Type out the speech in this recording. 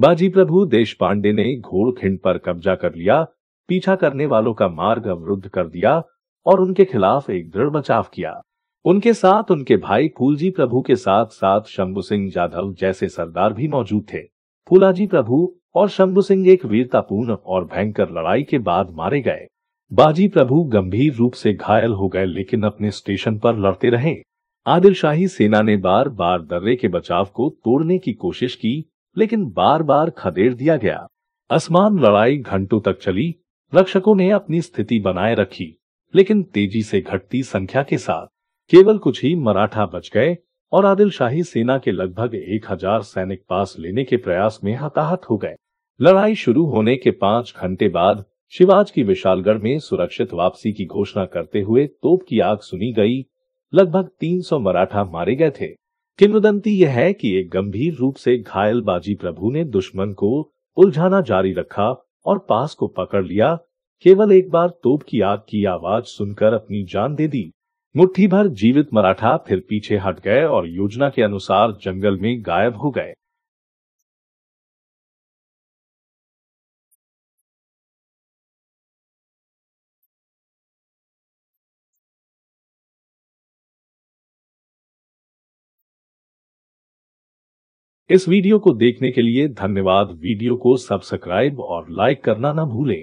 बाजी प्रभु देश पांडे ने घोड़खिंड पर कब्जा कर लिया पीछा करने वालों का मार्ग अवरुद्ध कर दिया और उनके खिलाफ एक दृढ़ बचाव किया उनके साथ उनके भाई फूलजी प्रभु के साथ साथ शंभु सिंह जाधव जैसे सरदार भी मौजूद थे फूलाजी प्रभु और शंभु सिंह एक वीरतापूर्ण और भयंकर लड़ाई के बाद मारे गए बाजी प्रभु गंभीर रूप से घायल हो गए लेकिन अपने स्टेशन पर लड़ते रहे आदिलशाही सेना ने बार बार दर्रे के बचाव को तोड़ने की कोशिश की लेकिन बार बार खदेड़ दिया गया असमान लड़ाई घंटों तक चली रक्षकों ने अपनी स्थिति बनाए रखी लेकिन तेजी से घटती संख्या के साथ केवल कुछ ही मराठा बच गए और आदिलशाही सेना के लगभग एक हजार सैनिक पास लेने के प्रयास में हताहत हो गए लड़ाई शुरू होने के पांच घंटे बाद शिवाज की विशालगढ़ में सुरक्षित वापसी की घोषणा करते हुए तोप की आग सुनी गई लगभग 300 मराठा मारे गए थे किन्नुदंती यह है कि एक गंभीर रूप से घायल बाजी प्रभु ने दुश्मन को उलझाना जारी रखा और पास को पकड़ लिया केवल एक बार तोप की आग की आवाज सुनकर अपनी जान दे दी मुट्ठी भर जीवित मराठा फिर पीछे हट गए और योजना के अनुसार जंगल में गायब हो गए इस वीडियो को देखने के लिए धन्यवाद वीडियो को सब्सक्राइब और लाइक करना ना भूलें